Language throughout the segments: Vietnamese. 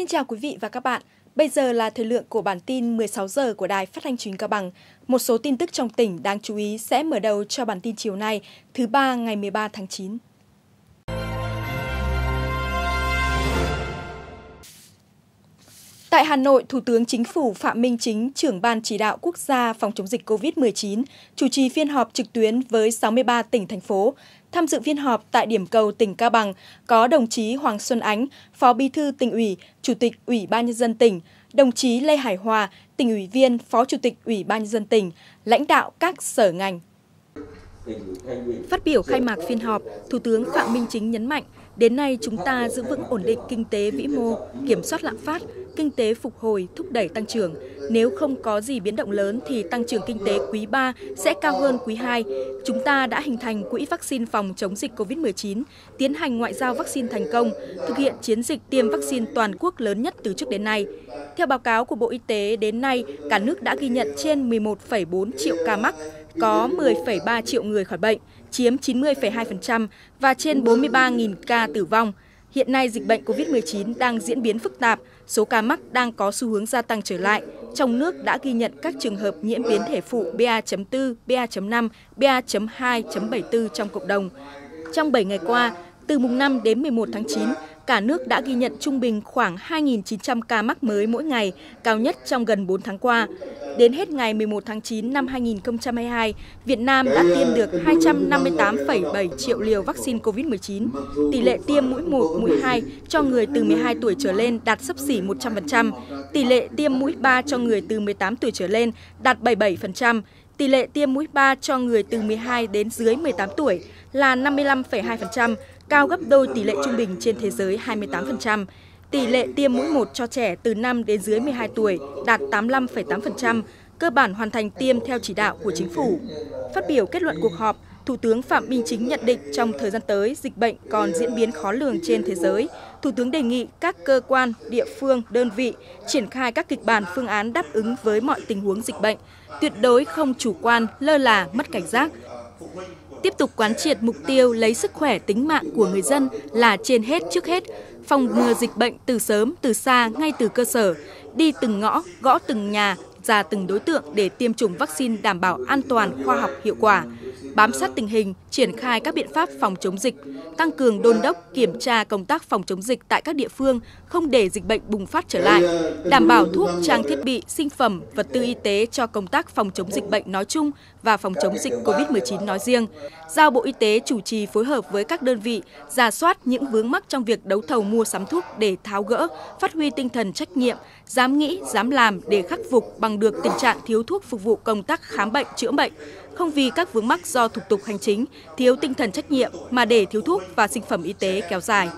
Xin chào quý vị và các bạn. Bây giờ là thời lượng của bản tin 16 giờ của Đài Phát thanh Truyền Cao Bằng. Một số tin tức trong tỉnh đáng chú ý sẽ mở đầu cho bản tin chiều nay, thứ ba ngày 13 tháng 9. Tại Hà Nội, Thủ tướng Chính phủ Phạm Minh Chính, trưởng Ban Chỉ đạo Quốc gia phòng chống dịch COVID-19, chủ trì phiên họp trực tuyến với 63 tỉnh, thành phố. Tham dự phiên họp tại điểm cầu tỉnh Cao Bằng có đồng chí Hoàng Xuân Ánh, Phó Bí thư tỉnh ủy, Chủ tịch Ủy ban Nhân dân tỉnh, đồng chí Lê Hải Hòa, tỉnh ủy viên, Phó Chủ tịch Ủy ban Nhân dân tỉnh, lãnh đạo các sở ngành. Phát biểu khai mạc phiên họp, Thủ tướng Phạm Minh Chính nhấn mạnh, đến nay chúng ta giữ vững ổn định kinh tế vĩ mô, kiểm soát lạm phát, kinh tế phục hồi, thúc đẩy tăng trưởng. Nếu không có gì biến động lớn thì tăng trưởng kinh tế quý 3 sẽ cao hơn quý 2. Chúng ta đã hình thành quỹ vaccine phòng chống dịch COVID-19, tiến hành ngoại giao vaccine thành công, thực hiện chiến dịch tiêm vaccine toàn quốc lớn nhất từ trước đến nay. Theo báo cáo của Bộ Y tế, đến nay cả nước đã ghi nhận trên 11,4 triệu ca mắc, có 10,3 triệu người khỏi bệnh, chiếm 90,2% và trên 43.000 ca tử vong. Hiện nay dịch bệnh COVID-19 đang diễn biến phức tạp, số ca mắc đang có xu hướng gia tăng trở lại. Trong nước đã ghi nhận các trường hợp nhiễm biến thể phụ BA.4, BA.5, BA.2.74 trong cộng đồng. Trong 7 ngày qua, từ mùng 5 đến 11 tháng 9, cả nước đã ghi nhận trung bình khoảng 2.900 ca mắc mới mỗi ngày, cao nhất trong gần 4 tháng qua. Đến hết ngày 11 tháng 9 năm 2022, Việt Nam đã tiêm được 258,7 triệu liều vaccine COVID-19. Tỷ lệ tiêm mũi 1, mũi 2 cho người từ 12 tuổi trở lên đạt sấp xỉ 100%, tỷ lệ tiêm mũi 3 cho người từ 18 tuổi trở lên đạt 77%, tỷ lệ tiêm mũi 3 cho người từ 12 đến dưới 18 tuổi là 55,2%, cao gấp đôi tỷ lệ trung bình trên thế giới 28%. Tỷ lệ tiêm mũi 1 cho trẻ từ 5 đến dưới 12 tuổi đạt 85,8%, cơ bản hoàn thành tiêm theo chỉ đạo của chính phủ. Phát biểu kết luận cuộc họp, Thủ tướng Phạm Minh Chính nhận định trong thời gian tới, dịch bệnh còn diễn biến khó lường trên thế giới. Thủ tướng đề nghị các cơ quan, địa phương, đơn vị triển khai các kịch bản phương án đáp ứng với mọi tình huống dịch bệnh, tuyệt đối không chủ quan, lơ là, mất cảnh giác tiếp tục quán triệt mục tiêu lấy sức khỏe tính mạng của người dân là trên hết trước hết, phòng ngừa dịch bệnh từ sớm từ xa ngay từ cơ sở, đi từng ngõ, gõ từng nhà, ra từng đối tượng để tiêm chủng vaccine đảm bảo an toàn, khoa học, hiệu quả bám sát tình hình, triển khai các biện pháp phòng chống dịch, tăng cường đôn đốc kiểm tra công tác phòng chống dịch tại các địa phương, không để dịch bệnh bùng phát trở lại, đảm bảo thuốc, trang thiết bị, sinh phẩm, vật tư y tế cho công tác phòng chống dịch bệnh nói chung và phòng chống dịch COVID-19 nói riêng, giao Bộ Y tế chủ trì phối hợp với các đơn vị giả soát những vướng mắc trong việc đấu thầu mua sắm thuốc để tháo gỡ, phát huy tinh thần trách nhiệm, dám nghĩ, dám làm để khắc phục bằng được tình trạng thiếu thuốc phục vụ công tác khám bệnh, chữa bệnh, không vì các vướng mắc do thủ tục hành chính, thiếu tinh thần trách nhiệm mà để thiếu thuốc và sinh phẩm y tế kéo dài.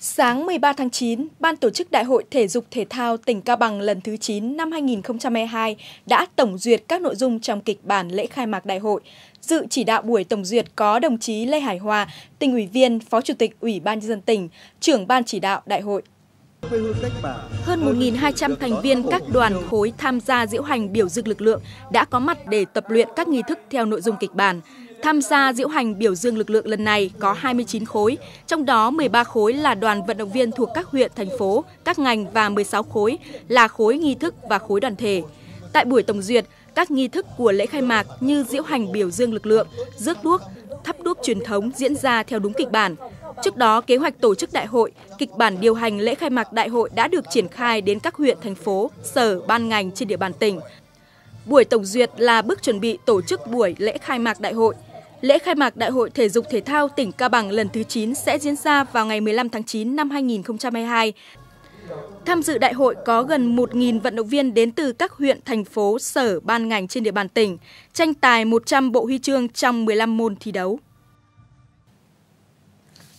Sáng 13 tháng 9, Ban tổ chức Đại hội Thể dục Thể thao tỉnh Cao Bằng lần thứ 9 năm 2022 đã tổng duyệt các nội dung trong kịch bản lễ khai mạc đại hội. Dự chỉ đạo buổi tổng duyệt có đồng chí Lê Hải Hòa, tỉnh ủy viên, Phó Chủ tịch Ủy ban nhân dân tỉnh, trưởng ban chỉ đạo đại hội. Hơn 1.200 thành viên các đoàn khối tham gia diễu hành biểu dương lực lượng đã có mặt để tập luyện các nghi thức theo nội dung kịch bản. Tham gia diễu hành biểu dương lực lượng lần này có 29 khối, trong đó 13 khối là đoàn vận động viên thuộc các huyện, thành phố, các ngành và 16 khối là khối nghi thức và khối đoàn thể. Tại buổi tổng duyệt, các nghi thức của lễ khai mạc như diễu hành biểu dương lực lượng, rước đuốc, thắp đuốc truyền thống diễn ra theo đúng kịch bản. Trước đó, kế hoạch tổ chức đại hội, kịch bản điều hành lễ khai mạc đại hội đã được triển khai đến các huyện, thành phố, sở, ban ngành trên địa bàn tỉnh. Buổi tổng duyệt là bước chuẩn bị tổ chức buổi lễ khai mạc đại hội. Lễ khai mạc Đại hội Thể dục Thể thao tỉnh Cao Bằng lần thứ 9 sẽ diễn ra vào ngày 15 tháng 9 năm 2022. Tham dự đại hội có gần 1.000 vận động viên đến từ các huyện, thành phố, sở, ban ngành trên địa bàn tỉnh, tranh tài 100 bộ huy chương trong 15 môn thi đấu.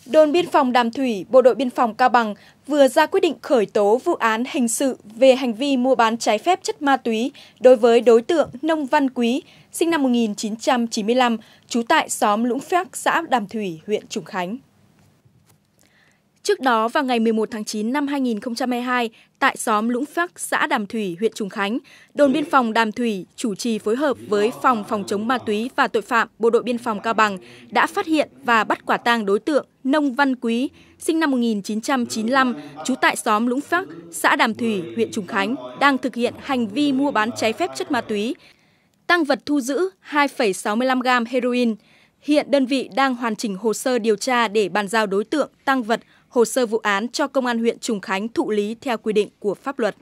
Đồn biên phòng Đàm Thủy, Bộ đội biên phòng Cao Bằng vừa ra quyết định khởi tố vụ án hình sự về hành vi mua bán trái phép chất ma túy đối với đối tượng Nông Văn Quý, sinh năm 1995, trú tại xóm Lũng Phác, xã Đàm Thủy, huyện Trùng Khánh. Trước đó vào ngày 11 tháng 9 năm 2022, tại xóm Lũng Phắc, xã Đàm Thủy, huyện Trùng Khánh, đồn biên phòng Đàm Thủy chủ trì phối hợp với phòng phòng chống ma túy và tội phạm Bộ đội biên phòng Cao Bằng đã phát hiện và bắt quả tang đối tượng Nông Văn Quý, sinh năm 1995, trú tại xóm Lũng Phắc, xã Đàm Thủy, huyện Trùng Khánh, đang thực hiện hành vi mua bán trái phép chất ma túy. Tăng vật thu giữ 2,65 gam heroin. Hiện đơn vị đang hoàn chỉnh hồ sơ điều tra để bàn giao đối tượng tăng vật hồ sơ vụ án cho Công an huyện Trùng Khánh thụ lý theo quy định của pháp luật.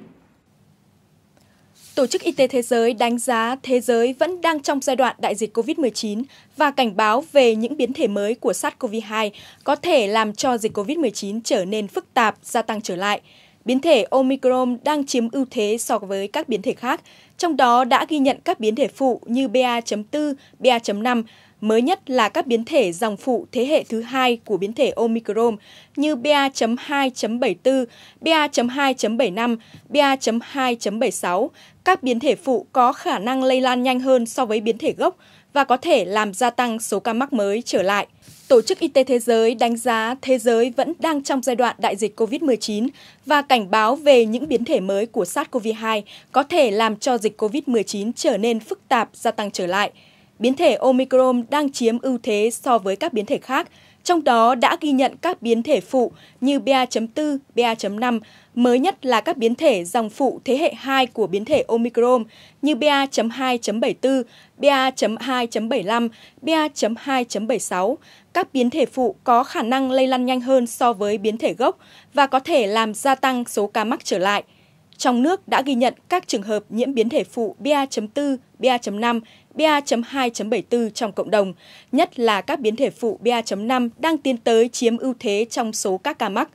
Tổ chức Y tế Thế giới đánh giá thế giới vẫn đang trong giai đoạn đại dịch COVID-19 và cảnh báo về những biến thể mới của SARS-CoV-2 có thể làm cho dịch COVID-19 trở nên phức tạp, gia tăng trở lại. Biến thể Omicron đang chiếm ưu thế so với các biến thể khác, trong đó đã ghi nhận các biến thể phụ như BA.4, BA.5 mới nhất là các biến thể dòng phụ thế hệ thứ hai của biến thể Omicron như BA.2.74, BA.2.75, BA.2.76, các biến thể phụ có khả năng lây lan nhanh hơn so với biến thể gốc và có thể làm gia tăng số ca mắc mới trở lại. Tổ chức Y tế Thế giới đánh giá thế giới vẫn đang trong giai đoạn đại dịch COVID-19 và cảnh báo về những biến thể mới của SARS-CoV-2 có thể làm cho dịch COVID-19 trở nên phức tạp gia tăng trở lại – biến thể Omicron đang chiếm ưu thế so với các biến thể khác, trong đó đã ghi nhận các biến thể phụ như BA.4, BA.5, mới nhất là các biến thể dòng phụ thế hệ 2 của biến thể Omicron như BA.2.74, BA.2.75, BA.2.76, các biến thể phụ có khả năng lây lan nhanh hơn so với biến thể gốc và có thể làm gia tăng số ca mắc trở lại trong nước đã ghi nhận các trường hợp nhiễm biến thể phụ BA.4, BA.5, BA.2.74 trong cộng đồng, nhất là các biến thể phụ BA.5 đang tiến tới chiếm ưu thế trong số các ca mắc.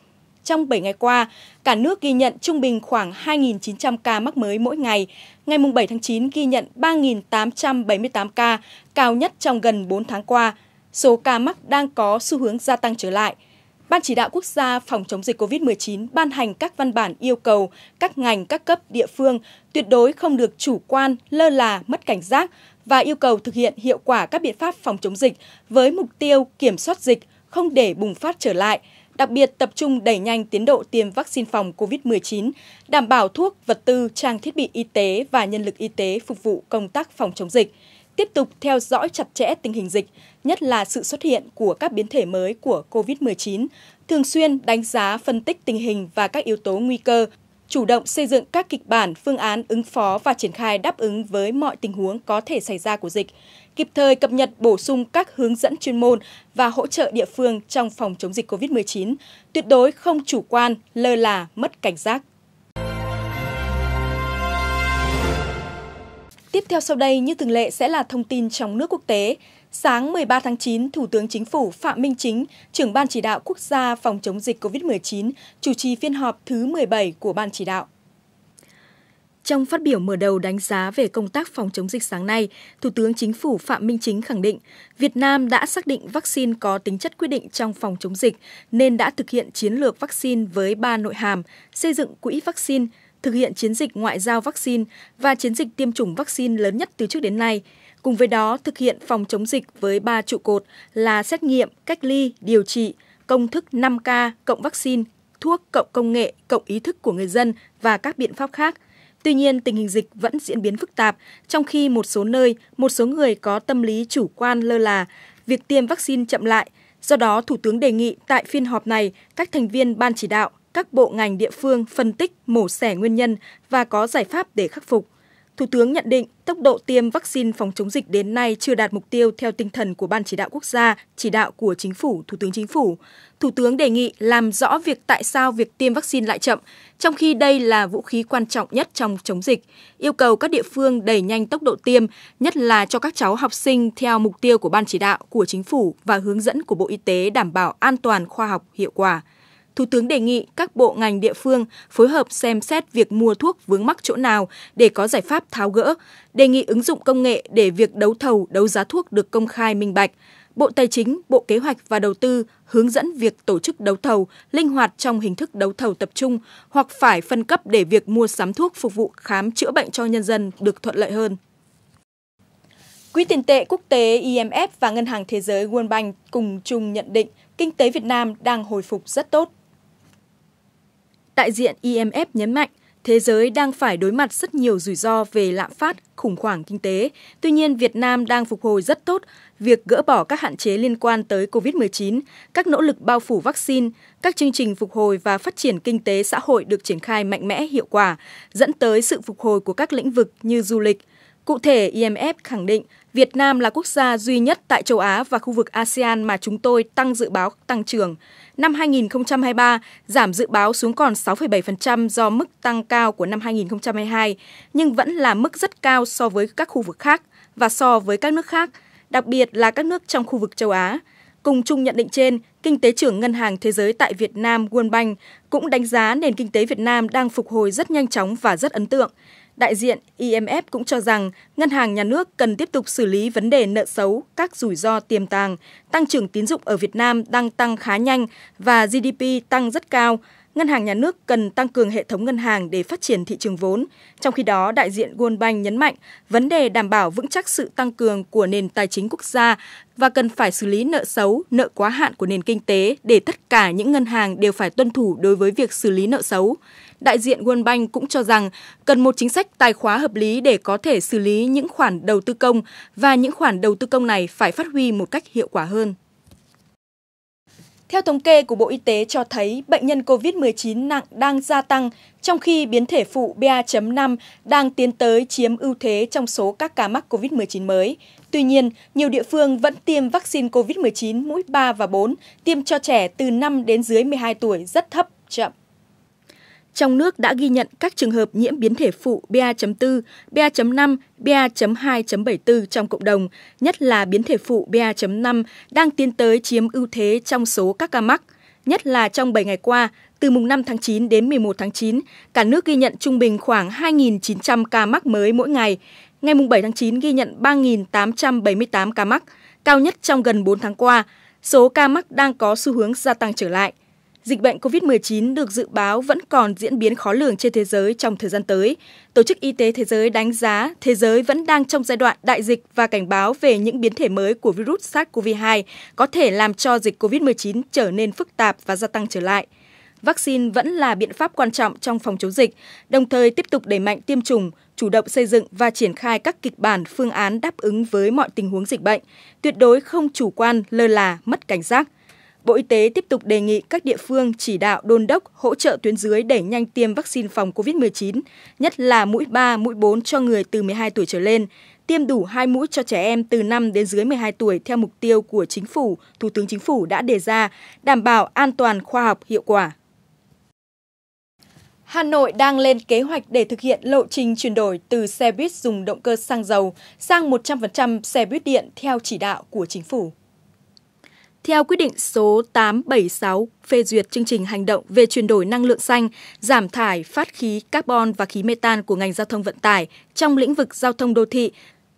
Trong 7 ngày qua, cả nước ghi nhận trung bình khoảng 2.900 ca mắc mới mỗi ngày. Ngày 7 tháng 9 ghi nhận 3.878 ca, cao nhất trong gần 4 tháng qua. Số ca mắc đang có xu hướng gia tăng trở lại – Ban chỉ đạo quốc gia phòng chống dịch COVID-19 ban hành các văn bản yêu cầu các ngành, các cấp, địa phương tuyệt đối không được chủ quan, lơ là, mất cảnh giác và yêu cầu thực hiện hiệu quả các biện pháp phòng chống dịch với mục tiêu kiểm soát dịch, không để bùng phát trở lại, đặc biệt tập trung đẩy nhanh tiến độ tiêm vaccine phòng COVID-19, đảm bảo thuốc, vật tư, trang thiết bị y tế và nhân lực y tế phục vụ công tác phòng chống dịch tiếp tục theo dõi chặt chẽ tình hình dịch, nhất là sự xuất hiện của các biến thể mới của COVID-19, thường xuyên đánh giá phân tích tình hình và các yếu tố nguy cơ, chủ động xây dựng các kịch bản, phương án ứng phó và triển khai đáp ứng với mọi tình huống có thể xảy ra của dịch, kịp thời cập nhật bổ sung các hướng dẫn chuyên môn và hỗ trợ địa phương trong phòng chống dịch COVID-19, tuyệt đối không chủ quan, lơ là, mất cảnh giác. Tiếp theo sau đây như thường lệ sẽ là thông tin trong nước quốc tế. Sáng 13 tháng 9, Thủ tướng Chính phủ Phạm Minh Chính, trưởng Ban chỉ đạo quốc gia phòng chống dịch COVID-19, chủ trì phiên họp thứ 17 của Ban chỉ đạo. Trong phát biểu mở đầu đánh giá về công tác phòng chống dịch sáng nay, Thủ tướng Chính phủ Phạm Minh Chính khẳng định Việt Nam đã xác định vaccine có tính chất quyết định trong phòng chống dịch nên đã thực hiện chiến lược vaccine với ba nội hàm, xây dựng quỹ vaccine, thực hiện chiến dịch ngoại giao vaccine và chiến dịch tiêm chủng vaccine lớn nhất từ trước đến nay, cùng với đó thực hiện phòng chống dịch với ba trụ cột là xét nghiệm, cách ly, điều trị, công thức 5K cộng vaccine, thuốc cộng công nghệ cộng ý thức của người dân và các biện pháp khác. Tuy nhiên, tình hình dịch vẫn diễn biến phức tạp, trong khi một số nơi, một số người có tâm lý chủ quan lơ là, việc tiêm vaccine chậm lại. Do đó, Thủ tướng đề nghị tại phiên họp này, các thành viên ban chỉ đạo các bộ ngành địa phương phân tích, mổ xẻ nguyên nhân và có giải pháp để khắc phục. Thủ tướng nhận định tốc độ tiêm vaccine phòng chống dịch đến nay chưa đạt mục tiêu theo tinh thần của Ban Chỉ đạo Quốc gia, chỉ đạo của Chính phủ, Thủ tướng Chính phủ. Thủ tướng đề nghị làm rõ việc tại sao việc tiêm vaccine lại chậm, trong khi đây là vũ khí quan trọng nhất trong chống dịch. Yêu cầu các địa phương đẩy nhanh tốc độ tiêm, nhất là cho các cháu học sinh theo mục tiêu của Ban Chỉ đạo, của Chính phủ và hướng dẫn của Bộ Y tế đảm bảo an toàn khoa học hiệu quả. Thủ tướng đề nghị các bộ ngành địa phương phối hợp xem xét việc mua thuốc vướng mắc chỗ nào để có giải pháp tháo gỡ, đề nghị ứng dụng công nghệ để việc đấu thầu, đấu giá thuốc được công khai minh bạch. Bộ Tài chính, Bộ Kế hoạch và Đầu tư hướng dẫn việc tổ chức đấu thầu linh hoạt trong hình thức đấu thầu tập trung hoặc phải phân cấp để việc mua sắm thuốc phục vụ khám chữa bệnh cho nhân dân được thuận lợi hơn. Quỹ tiền tệ quốc tế IMF và Ngân hàng Thế giới World Bank cùng chung nhận định kinh tế Việt Nam đang hồi phục rất tốt. Đại diện IMF nhấn mạnh, thế giới đang phải đối mặt rất nhiều rủi ro về lạm phát, khủng hoảng kinh tế. Tuy nhiên, Việt Nam đang phục hồi rất tốt. Việc gỡ bỏ các hạn chế liên quan tới COVID-19, các nỗ lực bao phủ vaccine, các chương trình phục hồi và phát triển kinh tế xã hội được triển khai mạnh mẽ hiệu quả, dẫn tới sự phục hồi của các lĩnh vực như du lịch, Cụ thể, IMF khẳng định Việt Nam là quốc gia duy nhất tại châu Á và khu vực ASEAN mà chúng tôi tăng dự báo tăng trưởng. Năm 2023 giảm dự báo xuống còn 6,7% do mức tăng cao của năm 2022, nhưng vẫn là mức rất cao so với các khu vực khác và so với các nước khác, đặc biệt là các nước trong khu vực châu Á. Cùng chung nhận định trên, Kinh tế trưởng Ngân hàng Thế giới tại Việt Nam World Bank cũng đánh giá nền kinh tế Việt Nam đang phục hồi rất nhanh chóng và rất ấn tượng. Đại diện IMF cũng cho rằng ngân hàng nhà nước cần tiếp tục xử lý vấn đề nợ xấu, các rủi ro tiềm tàng. Tăng trưởng tín dụng ở Việt Nam đang tăng khá nhanh và GDP tăng rất cao, Ngân hàng nhà nước cần tăng cường hệ thống ngân hàng để phát triển thị trường vốn. Trong khi đó, đại diện World Bank nhấn mạnh vấn đề đảm bảo vững chắc sự tăng cường của nền tài chính quốc gia và cần phải xử lý nợ xấu, nợ quá hạn của nền kinh tế để tất cả những ngân hàng đều phải tuân thủ đối với việc xử lý nợ xấu. Đại diện World Bank cũng cho rằng cần một chính sách tài khóa hợp lý để có thể xử lý những khoản đầu tư công và những khoản đầu tư công này phải phát huy một cách hiệu quả hơn. Theo thống kê của Bộ Y tế cho thấy, bệnh nhân COVID-19 nặng đang gia tăng, trong khi biến thể phụ BA.5 đang tiến tới chiếm ưu thế trong số các ca mắc COVID-19 mới. Tuy nhiên, nhiều địa phương vẫn tiêm vaccine COVID-19 mũi 3 và 4, tiêm cho trẻ từ 5 đến dưới 12 tuổi rất thấp, chậm trong nước đã ghi nhận các trường hợp nhiễm biến thể phụ BA.4, BA.5, BA.2.74 trong cộng đồng, nhất là biến thể phụ BA.5 đang tiến tới chiếm ưu thế trong số các ca mắc. Nhất là trong 7 ngày qua, từ mùng 5 tháng 9 đến 11 tháng 9, cả nước ghi nhận trung bình khoảng 2.900 ca mắc mới mỗi ngày. Ngày mùng 7 tháng 9 ghi nhận 3.878 ca mắc, cao nhất trong gần 4 tháng qua. Số ca mắc đang có xu hướng gia tăng trở lại – dịch bệnh COVID-19 được dự báo vẫn còn diễn biến khó lường trên thế giới trong thời gian tới. Tổ chức Y tế Thế giới đánh giá thế giới vẫn đang trong giai đoạn đại dịch và cảnh báo về những biến thể mới của virus SARS-CoV-2 có thể làm cho dịch COVID-19 trở nên phức tạp và gia tăng trở lại. Vaccine vẫn là biện pháp quan trọng trong phòng chống dịch, đồng thời tiếp tục đẩy mạnh tiêm chủng, chủ động xây dựng và triển khai các kịch bản, phương án đáp ứng với mọi tình huống dịch bệnh, tuyệt đối không chủ quan, lơ là, mất cảnh giác Bộ Y tế tiếp tục đề nghị các địa phương chỉ đạo đôn đốc hỗ trợ tuyến dưới đẩy nhanh tiêm vaccine phòng COVID-19, nhất là mũi 3, mũi 4 cho người từ 12 tuổi trở lên, tiêm đủ 2 mũi cho trẻ em từ 5 đến dưới 12 tuổi theo mục tiêu của Chính phủ, Thủ tướng Chính phủ đã đề ra, đảm bảo an toàn khoa học hiệu quả. Hà Nội đang lên kế hoạch để thực hiện lộ trình chuyển đổi từ xe buýt dùng động cơ xăng dầu sang 100% xe buýt điện theo chỉ đạo của chính phủ theo quyết định số 876 phê duyệt chương trình hành động về chuyển đổi năng lượng xanh, giảm thải phát khí carbon và khí metan của ngành giao thông vận tải trong lĩnh vực giao thông đô thị.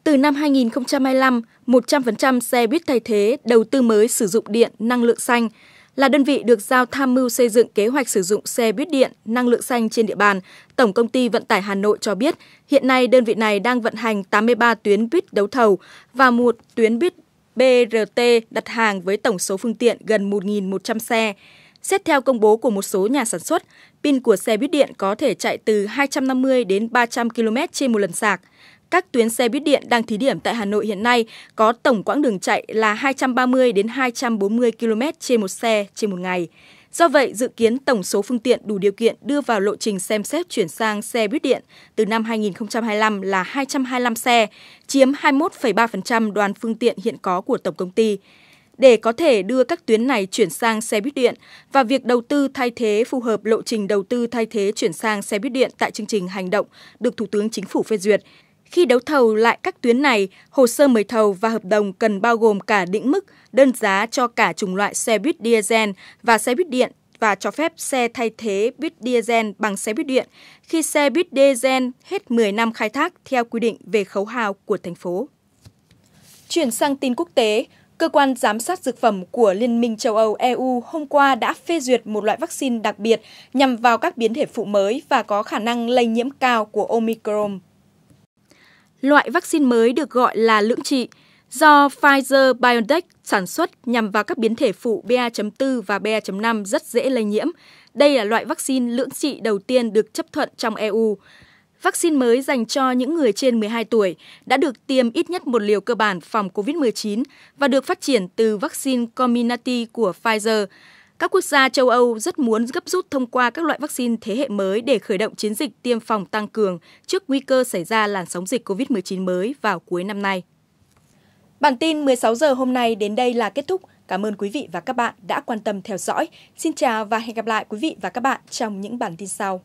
Từ năm 2025, 100% xe buýt thay thế đầu tư mới sử dụng điện năng lượng xanh là đơn vị được giao tham mưu xây dựng kế hoạch sử dụng xe buýt điện năng lượng xanh trên địa bàn, Tổng công ty Vận tải Hà Nội cho biết, hiện nay đơn vị này đang vận hành 83 tuyến buýt đấu thầu và một tuyến buýt BRT đặt hàng với tổng số phương tiện gần 1.100 xe. Xét theo công bố của một số nhà sản xuất, pin của xe buýt điện có thể chạy từ 250 đến 300 km trên một lần sạc. Các tuyến xe buýt điện đang thí điểm tại Hà Nội hiện nay có tổng quãng đường chạy là 230 đến 240 km trên một xe trên một ngày. Do vậy, dự kiến tổng số phương tiện đủ điều kiện đưa vào lộ trình xem xét chuyển sang xe buýt điện từ năm 2025 là 225 xe, chiếm 21,3% đoàn phương tiện hiện có của tổng công ty. Để có thể đưa các tuyến này chuyển sang xe buýt điện và việc đầu tư thay thế phù hợp lộ trình đầu tư thay thế chuyển sang xe buýt điện tại chương trình hành động được Thủ tướng Chính phủ phê duyệt, khi đấu thầu lại các tuyến này, hồ sơ mời thầu và hợp đồng cần bao gồm cả định mức, đơn giá cho cả chủng loại xe buýt diesel và xe buýt điện và cho phép xe thay thế buýt diesel bằng xe buýt điện khi xe buýt diesel hết 10 năm khai thác theo quy định về khấu hao của thành phố. Chuyển sang tin quốc tế, Cơ quan giám sát dược phẩm của Liên minh châu Âu EU hôm qua đã phê duyệt một loại vaccine đặc biệt nhằm vào các biến thể phụ mới và có khả năng lây nhiễm cao của Omicron loại vaccine mới được gọi là lưỡng trị do Pfizer-BioNTech sản xuất nhằm vào các biến thể phụ BA.4 và BA.5 rất dễ lây nhiễm. Đây là loại vaccine lưỡng trị đầu tiên được chấp thuận trong EU. Vaccine mới dành cho những người trên 12 tuổi đã được tiêm ít nhất một liều cơ bản phòng COVID-19 và được phát triển từ vaccine Comirnaty của Pfizer – các quốc gia châu Âu rất muốn gấp rút thông qua các loại vaccine thế hệ mới để khởi động chiến dịch tiêm phòng tăng cường trước nguy cơ xảy ra làn sóng dịch COVID-19 mới vào cuối năm nay. Bản tin 16 giờ hôm nay đến đây là kết thúc. Cảm ơn quý vị và các bạn đã quan tâm theo dõi. Xin chào và hẹn gặp lại quý vị và các bạn trong những bản tin sau.